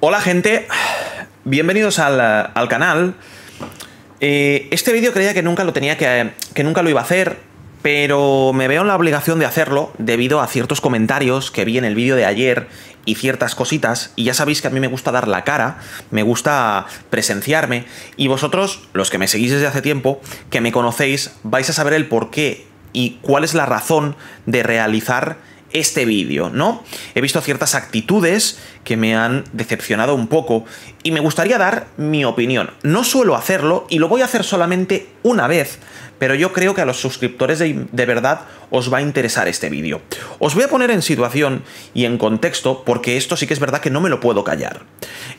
Hola gente, bienvenidos al, canal. Eh, este vídeo creía que nunca lo tenía que, que nunca lo iba a hacer, pero me veo en la obligación de hacerlo debido a ciertos comentarios que vi en el vídeo de ayer y ciertas cositas, y ya sabéis que a mí me gusta dar la cara, me gusta presenciarme, y vosotros, los que me seguís desde hace tiempo, que me conocéis, vais a saber el por qué y cuál es la razón de realizar este vídeo, ¿no? He visto ciertas actitudes que me han decepcionado un poco y me gustaría dar mi opinión. No suelo hacerlo y lo voy a hacer solamente una vez, pero yo creo que a los suscriptores de, verdad os va a interesar este vídeo. Os voy a poner en situación y en contexto porque esto sí que es verdad que no me lo puedo callar.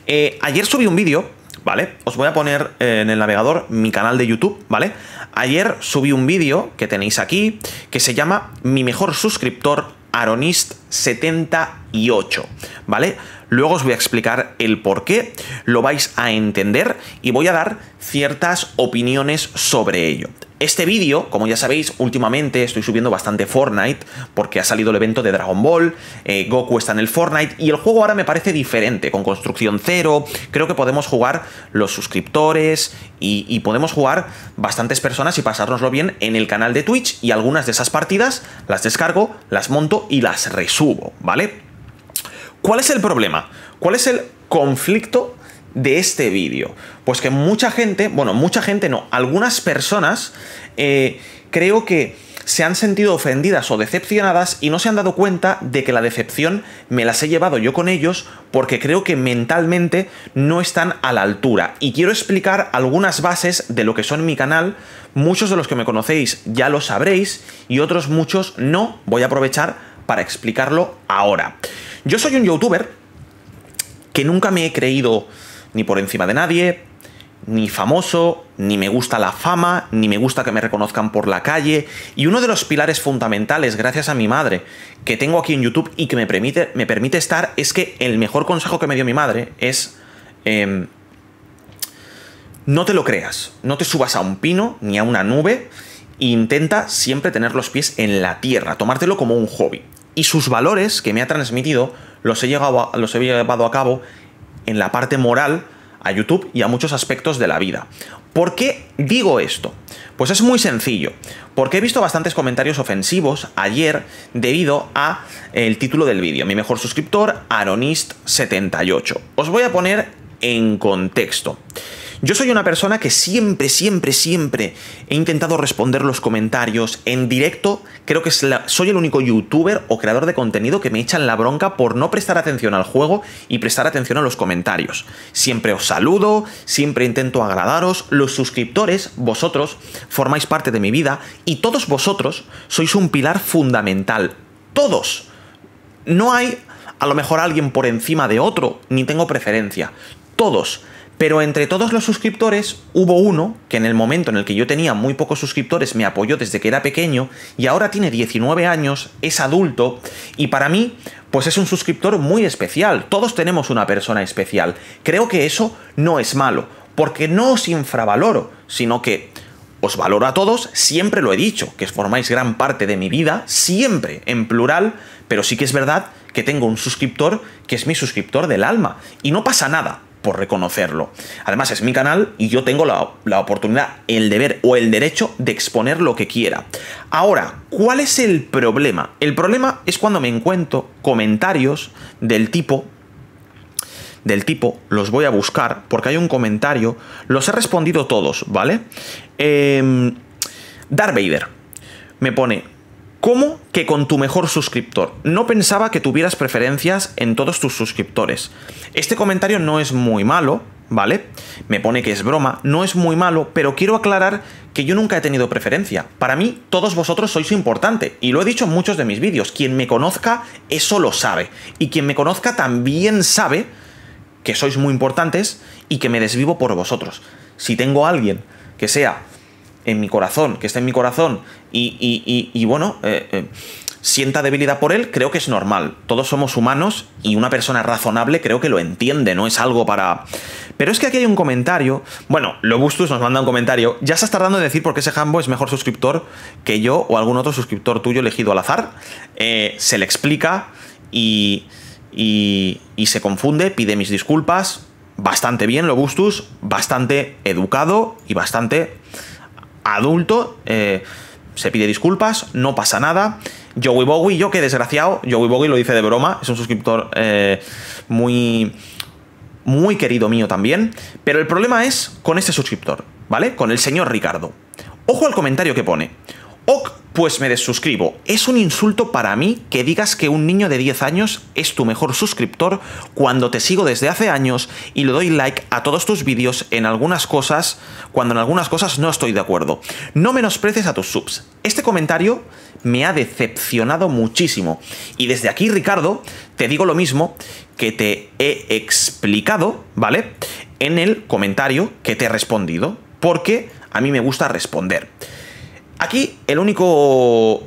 Eh, ayer subí un vídeo ¿vale? Os voy a poner en el navegador mi canal de YouTube, ¿vale? Ayer subí un vídeo que tenéis aquí que se llama Mi mejor suscriptor Aronist 78, ¿vale? Luego os voy a explicar el por qué, lo vais a entender y voy a dar ciertas opiniones sobre ello. Este vídeo, como ya sabéis, últimamente estoy subiendo bastante Fortnite porque ha salido el evento de Dragon Ball, eh, Goku está en el Fortnite y el juego ahora me parece diferente, con construcción cero, creo que podemos jugar los suscriptores y, y podemos jugar bastantes personas y pasárnoslo bien en el canal de Twitch y algunas de esas partidas las descargo, las monto y las resubo, ¿vale? ¿Cuál es el problema? ¿Cuál es el conflicto de este vídeo? Pues que mucha gente, bueno, mucha gente no, algunas personas eh, creo que se han sentido ofendidas o decepcionadas y no se han dado cuenta de que la decepción me las he llevado yo con ellos porque creo que mentalmente no están a la altura. Y quiero explicar algunas bases de lo que son mi canal. Muchos de los que me conocéis ya lo sabréis y otros muchos no. Voy a aprovechar para explicarlo ahora. Yo soy un youtuber que nunca me he creído ni por encima de nadie, ni famoso, ni me gusta la fama, ni me gusta que me reconozcan por la calle. Y uno de los pilares fundamentales, gracias a mi madre, que tengo aquí en YouTube y que me permite, estar, es que el mejor consejo que me dio mi madre es... Em, no te lo creas, no te subas a un pino ni a una nube intenta siempre tener los pies en la tierra, tomártelo como un hobby. Y sus valores que me ha transmitido los he, llegado los he llevado a cabo en la parte moral a YouTube y a muchos aspectos de la vida. ¿Por qué digo esto? Pues es muy sencillo, porque he visto bastantes comentarios ofensivos ayer debido a eh, el título del vídeo, mi mejor suscriptor, Aronist78. Os voy a poner en contexto. Yo soy una persona que siempre, siempre, siempre he intentado responder los comentarios en directo. Creo que soy el único youtuber o creador de contenido que me echan la bronca por no prestar atención al juego y prestar atención a los comentarios. Siempre os saludo, siempre intento agradaros. Los suscriptores, vosotros, formáis parte de mi vida y todos vosotros sois un pilar fundamental. Todos. No hay a lo mejor alguien por encima de otro, ni tengo preferencia. Todos pero entre todos los suscriptores hubo uno que en el momento en el que yo tenía muy pocos suscriptores me apoyó desde que era pequeño y ahora tiene 19 años, es adulto y para mí pues es un suscriptor muy especial. Todos tenemos una persona especial. Creo que eso no es malo, porque no os infravaloro, sino que os valoro a todos, siempre lo he dicho, que formáis gran parte de mi vida, siempre en plural, pero sí que es verdad que tengo un suscriptor que es mi suscriptor del alma y no pasa nada por reconocerlo. Además es mi canal y yo tengo la, oportunidad, el deber o el derecho de exponer lo que quiera. Ahora, ¿cuál es el problema? El problema es cuando me encuentro comentarios del tipo... Del tipo, los voy a buscar porque hay un comentario, los he respondido todos, ¿vale? Eh, Darth Vader me pone, ¿Cómo que con tu mejor suscriptor? No pensaba que tuvieras preferencias en todos tus suscriptores. Este comentario no es muy malo, ¿vale? Me pone que es broma, no es muy malo, pero quiero aclarar que yo nunca he tenido preferencia. Para mí, todos vosotros sois importante, y lo he dicho en muchos de mis vídeos. Quien me conozca, eso lo sabe. Y quien me conozca también sabe que sois muy importantes y que me desvivo por vosotros. Si tengo a alguien que sea en mi corazón, que está en mi corazón, y, y, y, bueno, eh, eh, sienta debilidad por él, creo que es normal. Todos somos humanos y una persona razonable creo que lo entiende, no es algo para... Pero es que aquí hay un comentario. Bueno, Lobustus nos manda un comentario. Ya estás tardando en decir por qué ese Jambo es mejor suscriptor que yo o algún otro suscriptor tuyo elegido al azar. Eh, se le explica y, y, y se confunde, pide mis disculpas. Bastante bien, Lobustus, bastante educado y bastante adulto. Eh, se pide disculpas, no pasa nada. Joey Bowie, yo qué desgraciado. Joey Bowie lo dice de broma, es un suscriptor eh, muy. muy querido mío también. Pero el problema es con este suscriptor, ¿vale? Con el señor Ricardo. Ojo al comentario que pone. Ok, pues me desuscribo. Es un insulto para mí que digas que un niño de 10 años es tu mejor suscriptor cuando te sigo desde hace años y le doy like a todos tus vídeos en algunas cosas cuando en algunas cosas no estoy de acuerdo. No menospreces a tus subs. Este comentario me ha decepcionado muchísimo. Y desde aquí, Ricardo, te digo lo mismo que te he explicado, ¿vale? En el comentario que te he respondido. Porque a mí me gusta responder. Aquí el único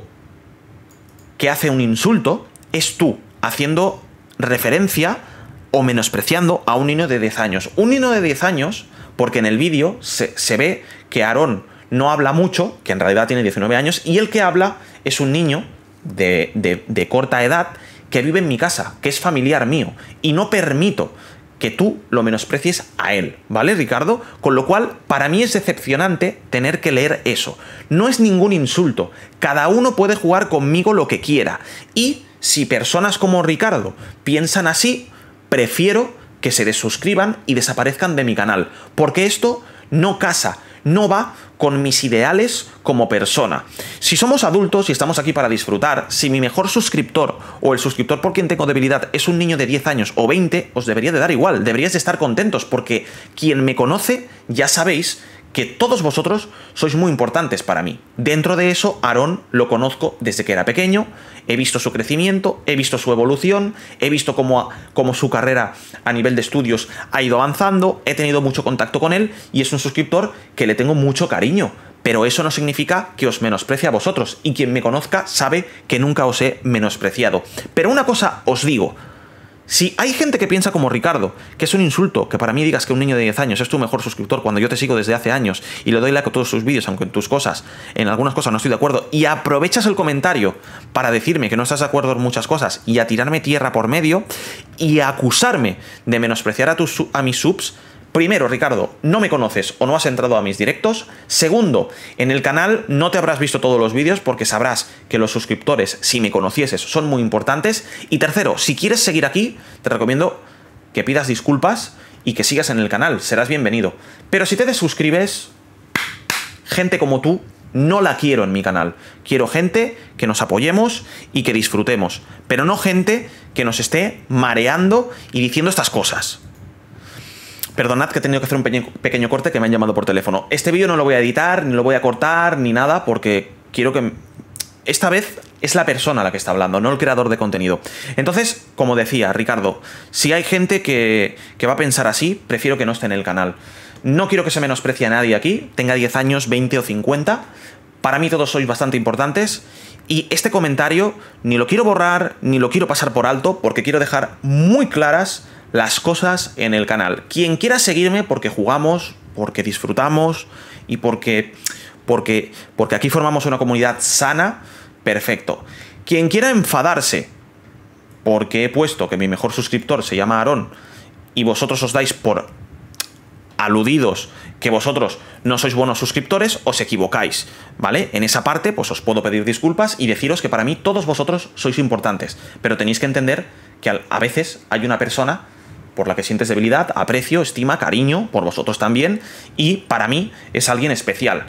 que hace un insulto es tú, haciendo referencia o menospreciando a un niño de 10 años. Un niño de 10 años, porque en el vídeo se, ve que Aarón no habla mucho, que en realidad tiene 19 años, y el que habla es un niño de corta edad que vive en mi casa, que es familiar mío, y no permito que tú lo menosprecies a él, ¿vale, Ricardo? Con lo cual, para mí es decepcionante tener que leer eso. No es ningún insulto, cada uno puede jugar conmigo lo que quiera. Y si personas como Ricardo piensan así, prefiero que se desuscriban y desaparezcan de mi canal, porque esto no casa, no va con mis ideales como persona. Si somos adultos y estamos aquí para disfrutar, si mi mejor suscriptor o el suscriptor por quien tengo debilidad es un niño de 10 años o 20, os debería de dar igual, deberíais de estar contentos porque quien me conoce, ya sabéis que todos vosotros sois muy importantes para mí. Dentro de eso, Aarón lo conozco desde que era pequeño, he visto su crecimiento, he visto su evolución, he visto cómo, cómo su carrera a nivel de estudios ha ido avanzando, he tenido mucho contacto con él y es un suscriptor que le tengo mucho cariño. Pero eso no significa que os menosprecie a vosotros y quien me conozca sabe que nunca os he menospreciado. Pero una cosa os digo, si hay gente que piensa como Ricardo, que es un insulto que para mí digas que un niño de 10 años es tu mejor suscriptor cuando yo te sigo desde hace años y le doy like a todos tus vídeos, aunque en tus cosas, en algunas cosas no estoy de acuerdo, y aprovechas el comentario para decirme que no estás de acuerdo en muchas cosas y a tirarme tierra por medio y a acusarme de menospreciar a, tus, a mis subs, Primero, Ricardo, no me conoces o no has entrado a mis directos. Segundo, en el canal no te habrás visto todos los vídeos porque sabrás que los suscriptores, si me conocieses, son muy importantes. Y tercero, si quieres seguir aquí, te recomiendo que pidas disculpas y que sigas en el canal, serás bienvenido. Pero si te desuscribes, gente como tú no la quiero en mi canal. Quiero gente que nos apoyemos y que disfrutemos, pero no gente que nos esté mareando y diciendo estas cosas. Perdonad que he tenido que hacer un pequeño, corte que me han llamado por teléfono. Este vídeo no lo voy a editar, ni lo voy a cortar, ni nada, porque quiero que... Esta vez es la persona la que está hablando, no el creador de contenido. Entonces, como decía Ricardo, si hay gente que, que va a pensar así, prefiero que no esté en el canal. No quiero que se menosprecie a nadie aquí, tenga 10 años, 20 o 50. Para mí todos sois bastante importantes y este comentario ni lo quiero borrar ni lo quiero pasar por alto porque quiero dejar muy claras las cosas en el canal. Quien quiera seguirme porque jugamos, porque disfrutamos y porque, porque, porque aquí formamos una comunidad sana, perfecto. Quien quiera enfadarse porque he puesto que mi mejor suscriptor se llama Aarón y vosotros os dais por aludidos que vosotros no sois buenos suscriptores, os equivocáis, ¿vale? En esa parte, pues os puedo pedir disculpas y deciros que para mí todos vosotros sois importantes, pero tenéis que entender que a veces hay una persona por la que sientes debilidad, aprecio, estima, cariño, por vosotros también, y para mí es alguien especial.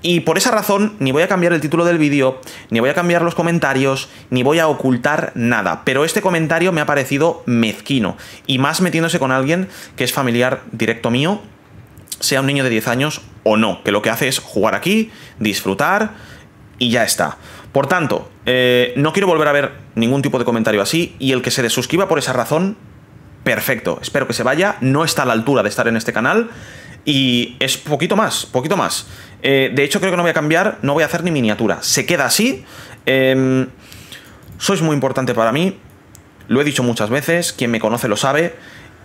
Y por esa razón ni voy a cambiar el título del vídeo, ni voy a cambiar los comentarios, ni voy a ocultar nada. Pero este comentario me ha parecido mezquino, y más metiéndose con alguien que es familiar directo mío, sea un niño de 10 años o no, que lo que hace es jugar aquí, disfrutar y ya está. Por tanto, eh, no quiero volver a ver ningún tipo de comentario así, y el que se desuscriba por esa razón perfecto. Espero que se vaya. No está a la altura de estar en este canal. Y es poquito más, poquito más. Eh, de hecho, creo que no voy a cambiar, no voy a hacer ni miniatura. Se queda así. Em, sois muy importante para mí. Lo he dicho muchas veces. Quien me conoce lo sabe.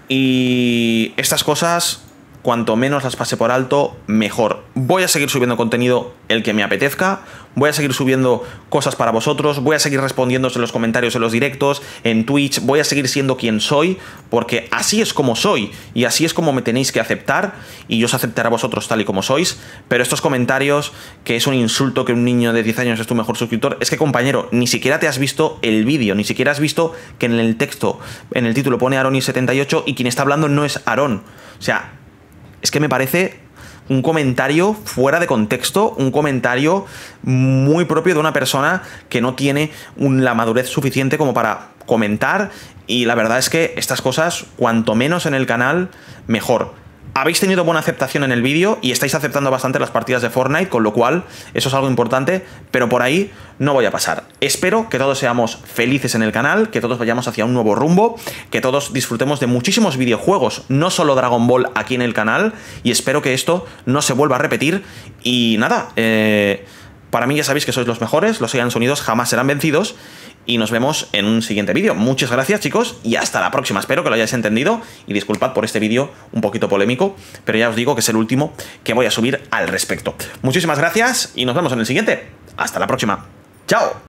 Y estas cosas, cuanto menos las pase por alto, mejor voy a seguir subiendo contenido el que me apetezca, voy a seguir subiendo cosas para vosotros, voy a seguir respondiéndose en los comentarios, en los directos, en Twitch, voy a seguir siendo quien soy, porque así es como soy y así es como me tenéis que aceptar y yo os aceptaré a vosotros tal y como sois, pero estos comentarios que es un insulto que un niño de 10 años es tu mejor suscriptor, es que compañero, ni siquiera te has visto el vídeo, ni siquiera has visto que en el texto, en el título pone Aaron y 78 y quien está hablando no es Aaron. O sea, es que me parece un comentario fuera de contexto, un comentario muy propio de una persona que no tiene la madurez suficiente como para comentar y la verdad es que estas cosas, cuanto menos en el canal, mejor habéis tenido buena aceptación en el vídeo y estáis aceptando bastante las partidas de Fortnite, con lo cual eso es algo importante, pero por ahí no voy a pasar. Espero que todos seamos felices en el canal, que todos vayamos hacia un nuevo rumbo, que todos disfrutemos de muchísimos videojuegos, no solo Dragon Ball aquí en el canal, y espero que esto no se vuelva a repetir. Y nada, eh, para mí ya sabéis que sois los mejores, los hayan sonidos jamás serán vencidos y nos vemos en un siguiente vídeo. Muchas gracias chicos y hasta la próxima. Espero que lo hayáis entendido y disculpad por este vídeo un poquito polémico, pero ya os digo que es el último que voy a subir al respecto. Muchísimas gracias y nos vemos en el siguiente. Hasta la próxima. ¡Chao!